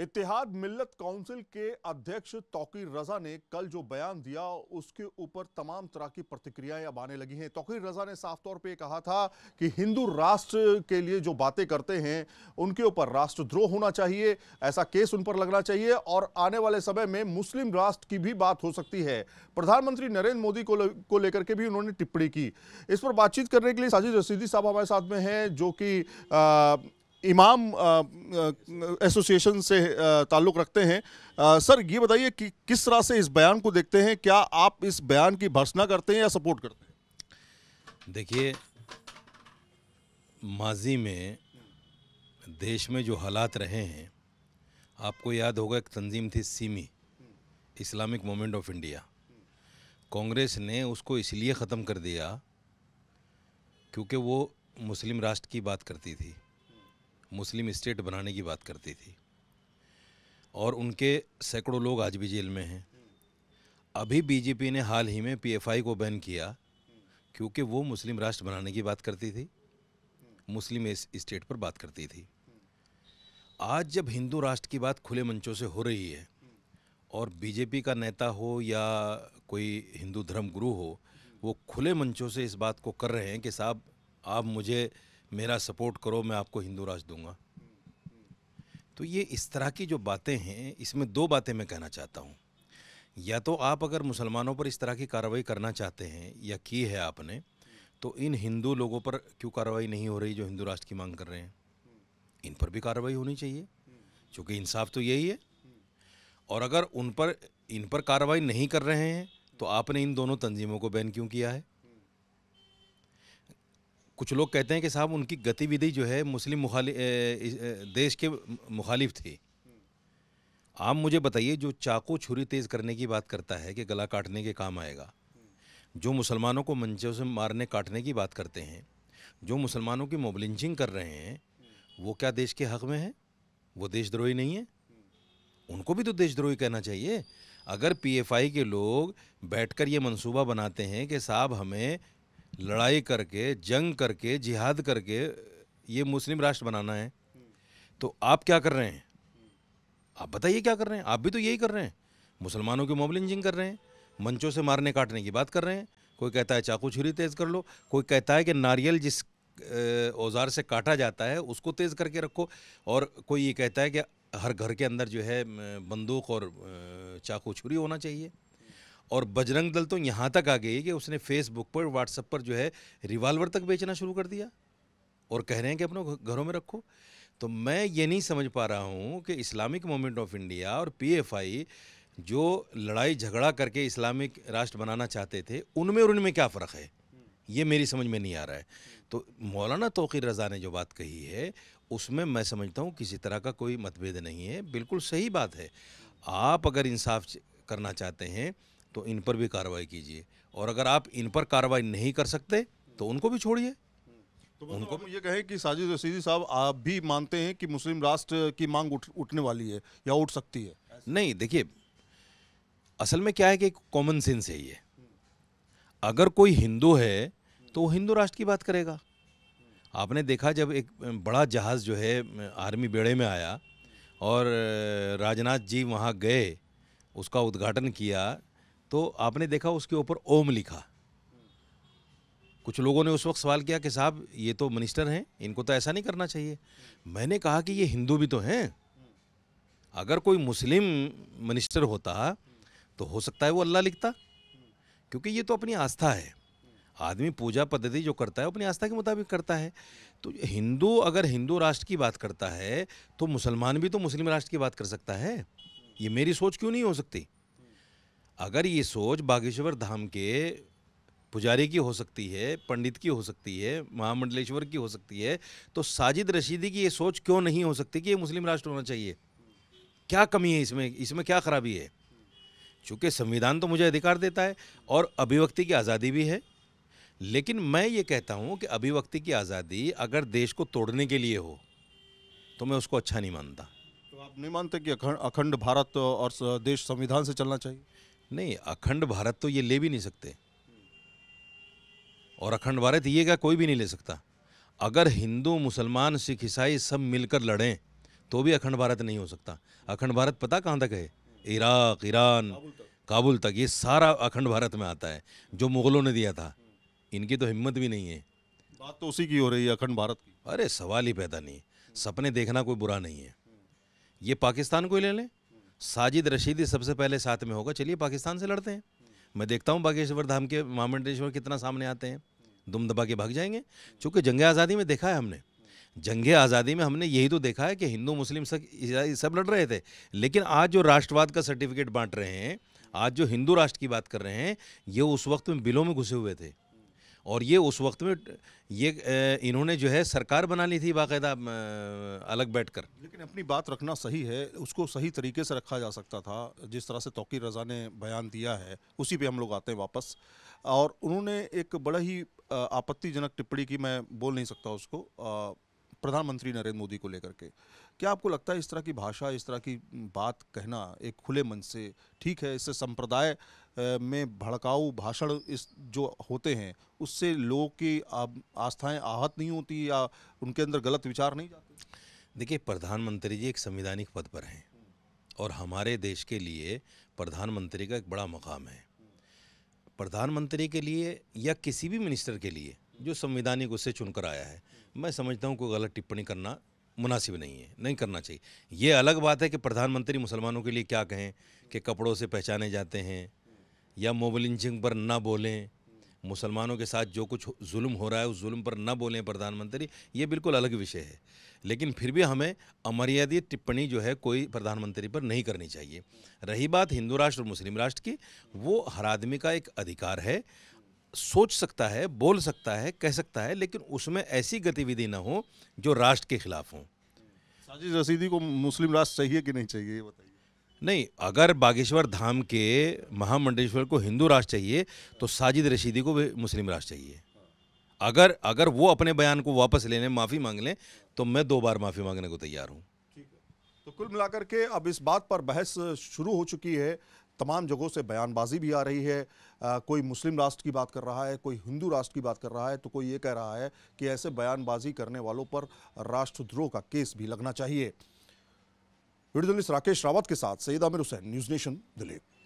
इतिहाद मिल्लत काउंसिल के अध्यक्ष तोकीर रजा ने कल जो बयान दिया उसके ऊपर तमाम तरह की प्रतिक्रियाएं अब आने लगी हैं तोकीर रजा ने साफ तौर पे कहा था कि हिंदू राष्ट्र के लिए जो बातें करते हैं उनके ऊपर राष्ट्रद्रोह होना चाहिए ऐसा केस उन पर लगना चाहिए और आने वाले समय में मुस्लिम राष्ट्र की भी बात हो सकती है प्रधानमंत्री नरेंद्र मोदी को, को लेकर के भी उन्होंने टिप्पणी की इस पर बातचीत करने के लिए साजिद रसीदी साहब हमारे साथ में हैं जो कि इमाम एसोसिएशन से ताल्लुक़ रखते हैं आ, सर ये बताइए कि किस तरह से इस बयान को देखते हैं क्या आप इस बयान की भर्सना करते हैं या सपोर्ट करते हैं देखिए माजी में देश में जो हालात रहे हैं आपको याद होगा एक तंजीम थी SIMI Islamic movement of India Congress ने उसको इसलिए ख़त्म कर दिया क्योंकि वो मुस्लिम राष्ट्र की बात करती थी मुस्लिम स्टेट बनाने की बात करती थी और उनके सैकड़ों लोग आज भी जेल में हैं अभी बीजेपी ने हाल ही में पीएफआई को बैन किया क्योंकि वो मुस्लिम राष्ट्र बनाने की बात करती थी मुस्लिम स्टेट पर बात करती थी आज जब हिंदू राष्ट्र की बात खुले मंचों से हो रही है और बीजेपी का नेता हो या कोई हिंदू धर्म गुरु हो वो खुले मंचों से इस बात को कर रहे हैं कि साहब आप मुझे मेरा सपोर्ट करो मैं आपको हिंदू राज दूंगा तो ये इस तरह की जो बातें हैं इसमें दो बातें मैं कहना चाहता हूँ या तो आप अगर मुसलमानों पर इस तरह की कार्रवाई करना चाहते हैं या की है आपने तो इन हिंदू लोगों पर क्यों कार्रवाई नहीं हो रही जो हिंदू राष्ट्र की मांग कर रहे हैं इन पर भी कार्रवाई होनी चाहिए क्योंकि इंसाफ तो यही है और अगर उन पर इन पर कार्रवाई नहीं कर रहे हैं तो आपने इन दोनों तंजीमों को बैन क्यों किया है कुछ लोग कहते हैं कि साहब उनकी गतिविधि जो है मुस्लिम मुखालि देश के मुखालिफ थी आप मुझे बताइए जो चाकू छुरी तेज़ करने की बात करता है कि गला काटने के काम आएगा जो मुसलमानों को मंचों से मारने काटने की बात करते हैं जो मुसलमानों की मोबलिंचिंग कर रहे हैं वो क्या देश के हक़ में है वो देशद्रोही नहीं है उनको भी तो देशद्रोही कहना चाहिए अगर पीएफआई के लोग बैठकर ये मंसूबा बनाते हैं कि साहब हमें लड़ाई करके जंग करके जिहाद करके ये मुस्लिम राष्ट्र बनाना है तो आप क्या कर रहे हैं आप बताइए क्या कर रहे हैं आप भी तो यही कर रहे हैं मुसलमानों की मोब लिंचिंग कर रहे हैं मंचों से मारने काटने की बात कर रहे हैं कोई कहता है चाकू छुरी तेज़ कर लो कोई कहता है कि नारियल जिस औजार से काटा जाता है उसको तेज़ करके रखो और कोई ये कहता है कि हर घर के अंदर जो है बंदूक और चाकू छुरी होना चाहिए और बजरंग दल तो यहाँ तक आ गई कि उसने फेसबुक पर व्हाट्सएप पर जो है रिवाल्वर तक बेचना शुरू कर दिया और कह रहे हैं कि अपनों घरों में रखो तो मैं ये नहीं समझ पा रहा हूँ कि इस्लामिक मूवमेंट ऑफ इंडिया और पी जो लड़ाई झगड़ा करके इस्लामिक राष्ट्र बनाना चाहते थे उनमें और उनमें क्या फ़र्क है ये मेरी समझ में नहीं आ रहा है तो मौलाना तोकीर रज़ा ने जो बात कही है उसमें मैं समझता हूँ किसी तरह का कोई मतभेद नहीं है बिल्कुल सही बात है आप अगर इंसाफ करना चाहते हैं तो इन पर भी कार्रवाई कीजिए और अगर आप इन पर कार्रवाई नहीं कर सकते तो उनको भी छोड़िए तो मतलब उनको भी ये कहें कि साजिद रशीदी साहब आप भी मानते हैं कि मुस्लिम राष्ट्र की मांग उठ उठने वाली है या उठ सकती है नहीं देखिए असल में क्या है कि कॉमन सेंस है ये अगर कोई हिंदू है तो वो हिंदू राष्ट्र की बात करेगा आपने देखा जब एक बड़ा जहाज़ जो है आर्मी बेड़े में आया और राजनाथ जी वहाँ गए उसका उद्घाटन किया तो आपने देखा उसके ऊपर ओम लिखा कुछ लोगों ने उस वक्त सवाल किया कि साहब ये तो मिनिस्टर हैं इनको तो ऐसा नहीं करना चाहिए मैंने कहा कि ये हिंदू भी तो हैं अगर कोई मुस्लिम मिनिस्टर होता तो हो सकता है वो अल्लाह लिखता क्योंकि ये तो अपनी आस्था है आदमी पूजा पद्धति जो करता है अपनी आस्था के मुताबिक करता है तो हिंदू अगर हिंदू राष्ट्र की बात करता है तो मुसलमान भी तो मुस्लिम राष्ट्र की बात कर सकता है ये मेरी सोच क्यों नहीं हो सकती अगर ये सोच बागेश्वर धाम के पुजारी की हो सकती है पंडित की हो सकती है महामंडलेश्वर की हो सकती है तो साजिद रशीदी की ये सोच क्यों नहीं हो सकती कि ये मुस्लिम राष्ट्र होना चाहिए क्या कमी है इसमें इसमें क्या खराबी है चूँकि संविधान तो मुझे अधिकार देता है और अभिव्यक्ति की आज़ादी भी है लेकिन मैं ये कहता हूँ कि अभिव्यक्ति की आज़ादी अगर देश को तोड़ने के लिए हो तो मैं उसको अच्छा नहीं मानता तो आप नहीं मानते कि अखंड अखंड भारत और देश संविधान से चलना चाहिए नहीं अखंड भारत तो ये ले भी नहीं सकते और अखंड भारत ये का कोई भी नहीं ले सकता अगर हिंदू मुसलमान सिख ईसाई सब मिलकर लड़ें तो भी अखंड भारत नहीं हो सकता अखंड भारत पता कहाँ तक है इराक ईरान काबुल तक ये सारा अखंड भारत में आता है जो मुग़लों ने दिया था इनकी तो हिम्मत भी नहीं है बात तो उसी की हो रही है अखंड भारत की अरे सवाल ही पैदा नहीं सपने देखना कोई बुरा नहीं है ये पाकिस्तान को ही ले लें साजिद रशीदी सबसे पहले साथ में होगा चलिए पाकिस्तान से लड़ते हैं मैं देखता हूँ बागेश्वर धाम के महामंडलेश्वर कितना सामने आते हैं दुम दबा के भाग जाएंगे चूँकि जंग आज़ादी में देखा है हमने जंग आज़ादी में हमने यही तो देखा है कि हिंदू मुस्लिम सब सब लड़ रहे थे लेकिन आज जो राष्ट्रवाद का सर्टिफिकेट बांट रहे हैं आज जो हिंदू राष्ट्र की बात कर रहे हैं ये उस वक्त में बिलों में घुसे हुए थे और ये उस वक्त में ये इन्होंने जो है सरकार बना ली थी बाकायदा अलग बैठकर लेकिन अपनी बात रखना सही है उसको सही तरीके से रखा जा सकता था जिस तरह से तोकीर रज़ा ने बयान दिया है उसी पे हम लोग आते हैं वापस और उन्होंने एक बड़ा ही आपत्तिजनक टिप्पणी की मैं बोल नहीं सकता उसको प्रधानमंत्री नरेंद्र मोदी को लेकर के क्या आपको लगता है इस तरह की भाषा इस तरह की बात कहना एक खुले मन से ठीक है इससे संप्रदाय में भड़काऊ भाषण इस जो होते हैं उससे लोगों की आस्थाएं आहत नहीं होती या उनके अंदर गलत विचार नहीं जाते देखिए प्रधानमंत्री जी एक संवैधानिक पद पर हैं और हमारे देश के लिए प्रधानमंत्री का एक बड़ा मकाम है प्रधानमंत्री के लिए या किसी भी मिनिस्टर के लिए जो संवैधानिक उससे चुनकर आया है मैं समझता हूँ कोई गलत टिप्पणी करना मुनासिब नहीं है नहीं करना चाहिए ये अलग बात है कि प्रधानमंत्री मुसलमानों के लिए क्या कहें कि कपड़ों से पहचाने जाते हैं या मोब पर ना बोलें मुसलमानों के साथ जो कुछ जुल्म हो रहा है उस जुल्म पर ना बोलें प्रधानमंत्री ये बिल्कुल अलग विषय है लेकिन फिर भी हमें अमर्यादित टिप्पणी जो है कोई प्रधानमंत्री पर नहीं करनी चाहिए रही बात हिंदू राष्ट्र और मुस्लिम राष्ट्र की वो हर आदमी का एक अधिकार है सोच सकता है बोल सकता है कह सकता है लेकिन उसमें ऐसी गतिविधि ना हो जो राष्ट्र के खिलाफ हो साजिद रसीदी को मुस्लिम राष्ट्र चाहिए कि नहीं चाहिए ये बताइए नहीं अगर बागेश्वर धाम के महामंडेश्वर को हिंदू राष्ट्र चाहिए तो साजिद रशीदी को भी मुस्लिम राष्ट्र चाहिए अगर अगर वो अपने बयान को वापस लेने माफ़ी मांग लें तो मैं दो बार माफ़ी मांगने को तैयार हूँ तो कुल मिलाकर के अब इस बात पर बहस शुरू हो चुकी है तमाम जगहों से बयानबाजी भी आ रही है आ, कोई मुस्लिम राष्ट्र की बात कर रहा है कोई हिंदू राष्ट्र की बात कर रहा है तो कोई ये कह रहा है कि ऐसे बयानबाजी करने वालों पर राष्ट्रद्रोह का केस भी लगना चाहिए वीडियो राकेश रावत के साथ सईद आमिर हुसैन न्यूज़ नेशन दिलीप